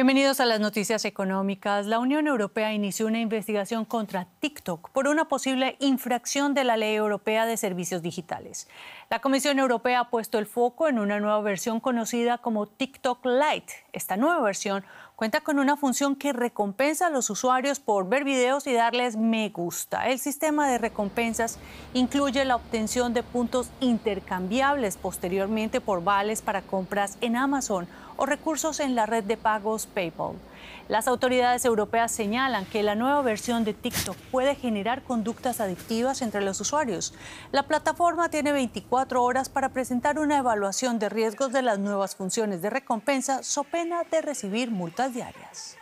Bienvenidos a las noticias económicas. La Unión Europea inició una investigación contra TikTok por una posible infracción de la Ley Europea de Servicios Digitales. La Comisión Europea ha puesto el foco en una nueva versión conocida como TikTok Lite. Esta nueva versión cuenta con una función que recompensa a los usuarios por ver videos y darles me gusta. El sistema de recompensas incluye la obtención de puntos intercambiables posteriormente por vales para compras en Amazon o recursos en la red de pagos PayPal. Las autoridades europeas señalan que la nueva versión de TikTok puede generar conductas adictivas entre los usuarios. La plataforma tiene 24 horas para presentar una evaluación de riesgos de las nuevas funciones de recompensa, so pena de recibir multas diarias.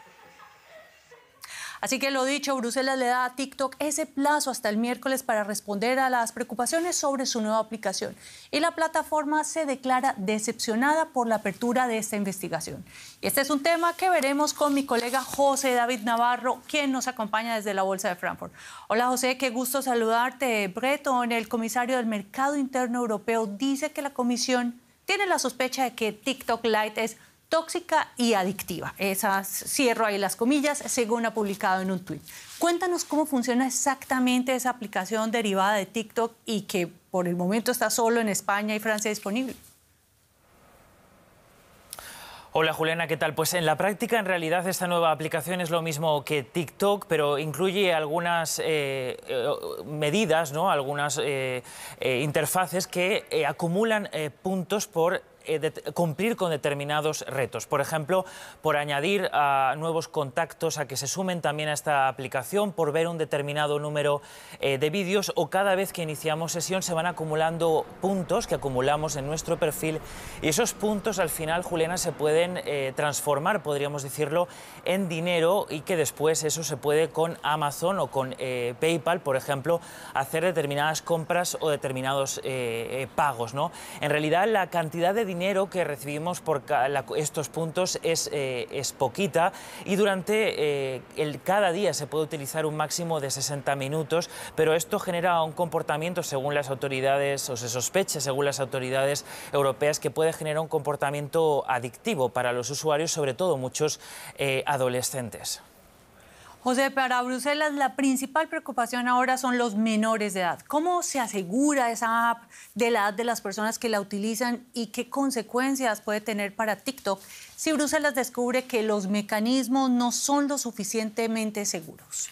Así que lo dicho, Bruselas le da a TikTok ese plazo hasta el miércoles para responder a las preocupaciones sobre su nueva aplicación. Y la plataforma se declara decepcionada por la apertura de esta investigación. Este es un tema que veremos con mi colega José David Navarro, quien nos acompaña desde la Bolsa de Frankfurt. Hola José, qué gusto saludarte. Breton, el comisario del Mercado Interno Europeo, dice que la Comisión tiene la sospecha de que TikTok Lite es tóxica y adictiva. Esas, cierro ahí las comillas, según ha publicado en un tuit. Cuéntanos cómo funciona exactamente esa aplicación derivada de TikTok y que por el momento está solo en España y Francia disponible. Hola Juliana, ¿qué tal? Pues en la práctica en realidad esta nueva aplicación es lo mismo que TikTok, pero incluye algunas eh, eh, medidas, ¿no? algunas eh, interfaces que acumulan puntos por eh, cumplir con determinados retos. Por ejemplo, por añadir a ah, nuevos contactos a que se sumen también a esta aplicación, por ver un determinado número eh, de vídeos o cada vez que iniciamos sesión se van acumulando puntos que acumulamos en nuestro perfil y esos puntos al final, Juliana, se pueden eh, transformar, podríamos decirlo, en dinero y que después eso se puede con Amazon o con PayPal, por ejemplo, hacer determinadas compras o determinados pagos. ¿no? En realidad, la cantidad de dinero dinero que recibimos por estos puntos es, eh, es poquita y durante eh, el, cada día se puede utilizar un máximo de 60 minutos, pero esto genera un comportamiento según las autoridades, o se sospecha según las autoridades europeas, que puede generar un comportamiento adictivo para los usuarios, sobre todo muchos eh, adolescentes. José, para Bruselas la principal preocupación ahora son los menores de edad. ¿Cómo se asegura esa app de la edad de las personas que la utilizan y qué consecuencias puede tener para TikTok si Bruselas descubre que los mecanismos no son lo suficientemente seguros?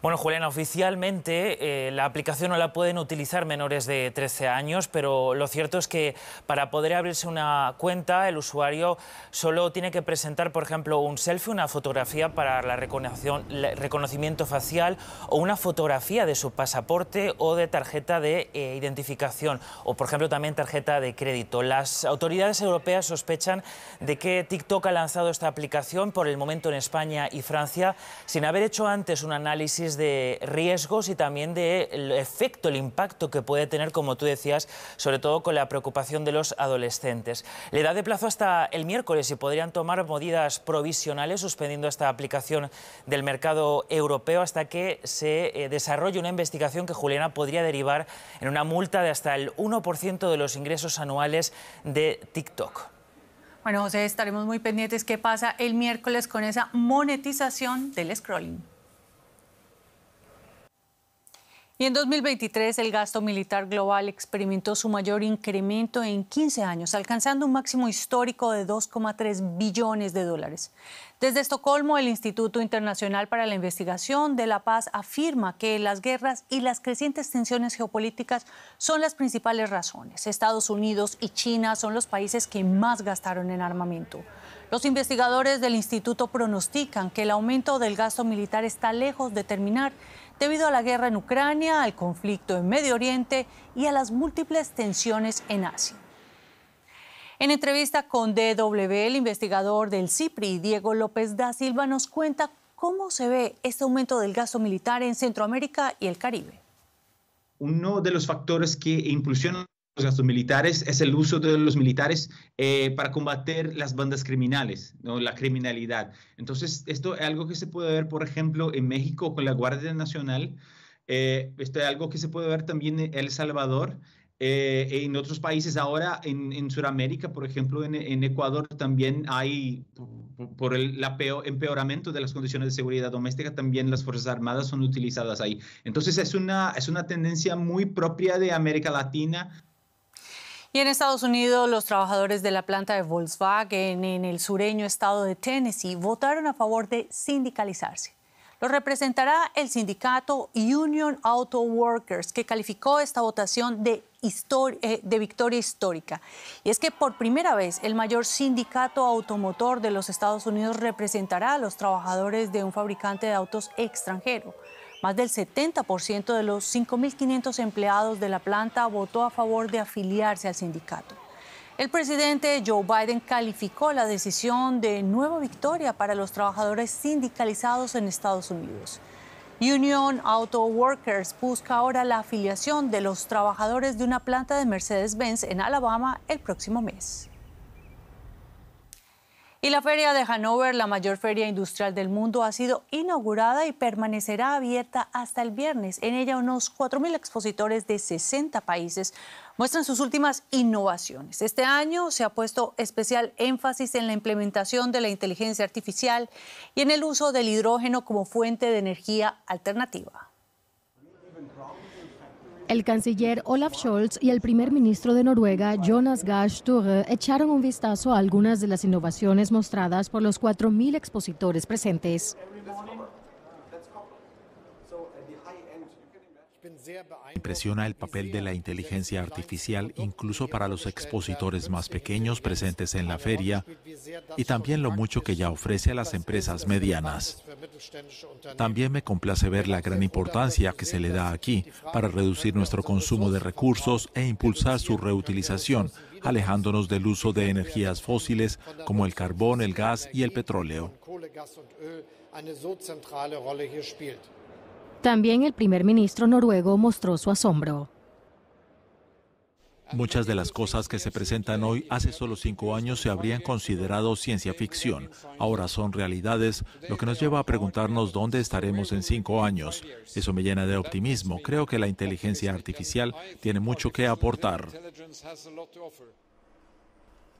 Bueno, Juliana, oficialmente eh, la aplicación no la pueden utilizar menores de 13 años, pero lo cierto es que para poder abrirse una cuenta, el usuario solo tiene que presentar, por ejemplo, un selfie, una fotografía para la reconocimiento facial o una fotografía de su pasaporte o de tarjeta de eh, identificación o, por ejemplo, también tarjeta de crédito. Las autoridades europeas sospechan de que TikTok ha lanzado esta aplicación por el momento en España y Francia sin haber hecho antes un análisis de riesgos y también del efecto, el impacto que puede tener, como tú decías, sobre todo con la preocupación de los adolescentes. Le da de plazo hasta el miércoles y podrían tomar medidas provisionales suspendiendo esta aplicación del mercado europeo hasta que se eh, desarrolle una investigación que Juliana podría derivar en una multa de hasta el 1% de los ingresos anuales de TikTok. Bueno, José, estaremos muy pendientes qué pasa el miércoles con esa monetización del scrolling. Y en 2023 el gasto militar global experimentó su mayor incremento en 15 años, alcanzando un máximo histórico de 2,3 billones de dólares. Desde Estocolmo, el Instituto Internacional para la Investigación de la Paz afirma que las guerras y las crecientes tensiones geopolíticas son las principales razones. Estados Unidos y China son los países que más gastaron en armamento. Los investigadores del instituto pronostican que el aumento del gasto militar está lejos de terminar debido a la guerra en Ucrania, al conflicto en Medio Oriente y a las múltiples tensiones en Asia. En entrevista con DW, el investigador del CIPRI, Diego López da Silva, nos cuenta cómo se ve este aumento del gasto militar en Centroamérica y el Caribe. Uno de los factores que impulsionan gastos militares es el uso de los militares eh, para combater las bandas criminales, ¿no? la criminalidad. Entonces, esto es algo que se puede ver, por ejemplo, en México con la Guardia Nacional. Eh, esto es algo que se puede ver también en El Salvador. Eh, en otros países ahora, en, en Sudamérica, por ejemplo, en, Ecuador también hay, por el empeoramiento de las condiciones de seguridad doméstica, también las Fuerzas Armadas son utilizadas ahí. Entonces es una, es una tendencia muy propia de América Latina en Estados Unidos, los trabajadores de la planta de Volkswagen en el sureño estado de Tennessee votaron a favor de sindicalizarse. Lo representará el sindicato Union Auto Workers, que calificó esta votación de, eh, de victoria histórica. Y es que por primera vez el mayor sindicato automotor de los Estados Unidos representará a los trabajadores de un fabricante de autos extranjero. Más del 70% de los 5.500 empleados de la planta votó a favor de afiliarse al sindicato. El presidente Joe Biden calificó la decisión de nueva victoria para los trabajadores sindicalizados en Estados Unidos. Union Auto Workers busca ahora la afiliación de los trabajadores de una planta de Mercedes-Benz en Alabama el próximo mes. Y la Feria de Hanover, la mayor feria industrial del mundo, ha sido inaugurada y permanecerá abierta hasta el viernes. En ella unos 4.000 expositores de 60 países muestran sus últimas innovaciones. Este año se ha puesto especial énfasis en la implementación de la inteligencia artificial y en el uso del hidrógeno como fuente de energía alternativa. El canciller Olaf Scholz y el primer ministro de Noruega, Jonas Gahr Sture, echaron un vistazo a algunas de las innovaciones mostradas por los 4.000 expositores presentes. Impresiona el papel de la inteligencia artificial incluso para los expositores más pequeños presentes en la feria y también lo mucho que ya ofrece a las empresas medianas. También me complace ver la gran importancia que se le da aquí para reducir nuestro consumo de recursos e impulsar su reutilización, alejándonos del uso de energías fósiles como el carbón, el gas y el petróleo. También el primer ministro noruego mostró su asombro. Muchas de las cosas que se presentan hoy hace solo cinco años se habrían considerado ciencia ficción. Ahora son realidades, lo que nos lleva a preguntarnos dónde estaremos en cinco años. Eso me llena de optimismo. Creo que la inteligencia artificial tiene mucho que aportar.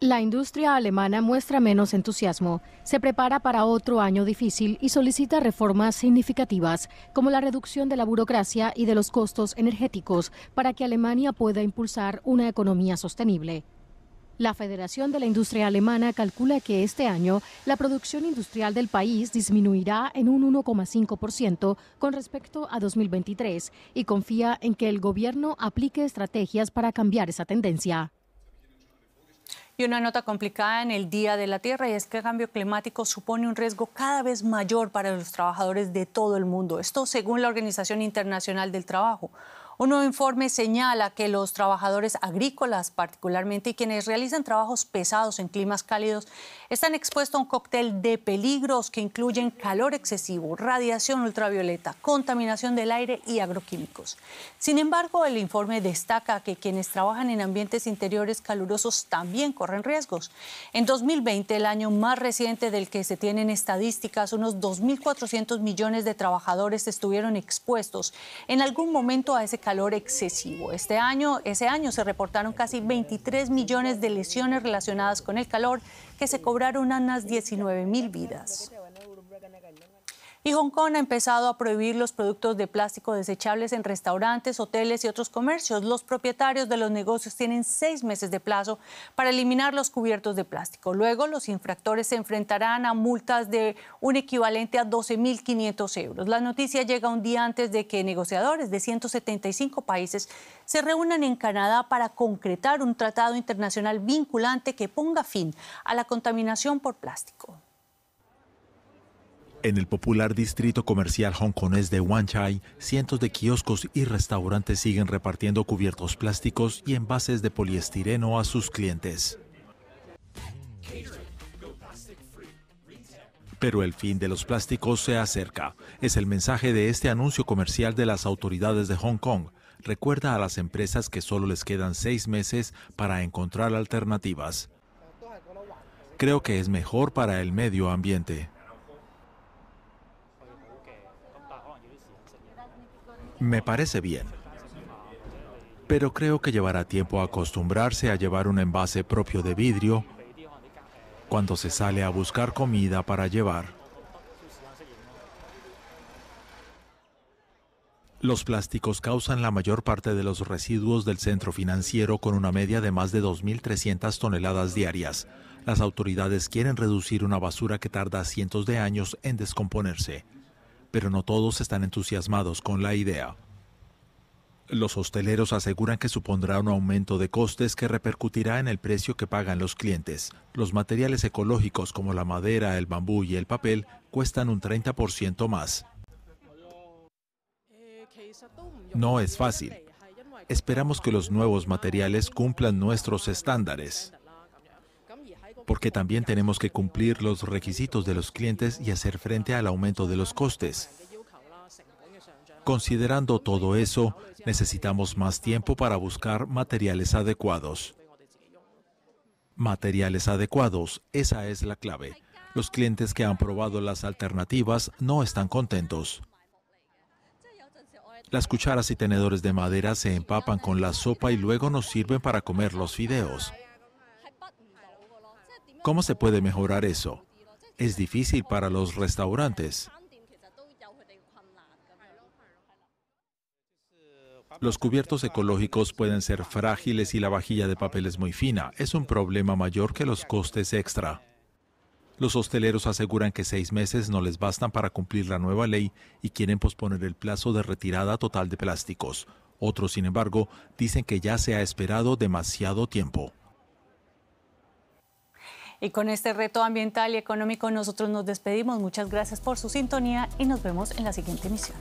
La industria alemana muestra menos entusiasmo, se prepara para otro año difícil y solicita reformas significativas, como la reducción de la burocracia y de los costos energéticos, para que Alemania pueda impulsar una economía sostenible. La Federación de la Industria Alemana calcula que este año la producción industrial del país disminuirá en un 1,5% con respecto a 2023 y confía en que el gobierno aplique estrategias para cambiar esa tendencia. Y una nota complicada en el Día de la Tierra y es que el cambio climático supone un riesgo cada vez mayor para los trabajadores de todo el mundo. Esto según la Organización Internacional del Trabajo. Un nuevo informe señala que los trabajadores agrícolas, particularmente, y quienes realizan trabajos pesados en climas cálidos, están expuestos a un cóctel de peligros que incluyen calor excesivo, radiación ultravioleta, contaminación del aire y agroquímicos. Sin embargo, el informe destaca que quienes trabajan en ambientes interiores calurosos también corren riesgos. En 2020, el año más reciente del que se tienen estadísticas, unos 2.400 millones de trabajadores estuvieron expuestos en algún momento a ese calor calor excesivo. Este año, ese año se reportaron casi 23 millones de lesiones relacionadas con el calor que se cobraron unas 19 mil vidas. Y Hong Kong ha empezado a prohibir los productos de plástico desechables en restaurantes, hoteles y otros comercios. Los propietarios de los negocios tienen seis meses de plazo para eliminar los cubiertos de plástico. Luego, los infractores se enfrentarán a multas de un equivalente a 12.500 euros. La noticia llega un día antes de que negociadores de 175 países se reúnan en Canadá para concretar un tratado internacional vinculante que ponga fin a la contaminación por plástico. En el popular distrito comercial hongkonés de Wan Chai, cientos de kioscos y restaurantes siguen repartiendo cubiertos plásticos y envases de poliestireno a sus clientes. Pero el fin de los plásticos se acerca. Es el mensaje de este anuncio comercial de las autoridades de Hong Kong. Recuerda a las empresas que solo les quedan seis meses para encontrar alternativas. Creo que es mejor para el medio ambiente. Me parece bien. Pero creo que llevará tiempo acostumbrarse a llevar un envase propio de vidrio cuando se sale a buscar comida para llevar. Los plásticos causan la mayor parte de los residuos del centro financiero con una media de más de 2.300 toneladas diarias. Las autoridades quieren reducir una basura que tarda cientos de años en descomponerse pero no todos están entusiasmados con la idea. Los hosteleros aseguran que supondrá un aumento de costes que repercutirá en el precio que pagan los clientes. Los materiales ecológicos como la madera, el bambú y el papel cuestan un 30% más. No es fácil. Esperamos que los nuevos materiales cumplan nuestros estándares porque también tenemos que cumplir los requisitos de los clientes y hacer frente al aumento de los costes. Considerando todo eso, necesitamos más tiempo para buscar materiales adecuados. Materiales adecuados, esa es la clave. Los clientes que han probado las alternativas no están contentos. Las cucharas y tenedores de madera se empapan con la sopa y luego nos sirven para comer los fideos. ¿Cómo se puede mejorar eso? Es difícil para los restaurantes. Los cubiertos ecológicos pueden ser frágiles y la vajilla de papel es muy fina. Es un problema mayor que los costes extra. Los hosteleros aseguran que seis meses no les bastan para cumplir la nueva ley y quieren posponer el plazo de retirada total de plásticos. Otros, sin embargo, dicen que ya se ha esperado demasiado tiempo. Y con este reto ambiental y económico nosotros nos despedimos. Muchas gracias por su sintonía y nos vemos en la siguiente emisión.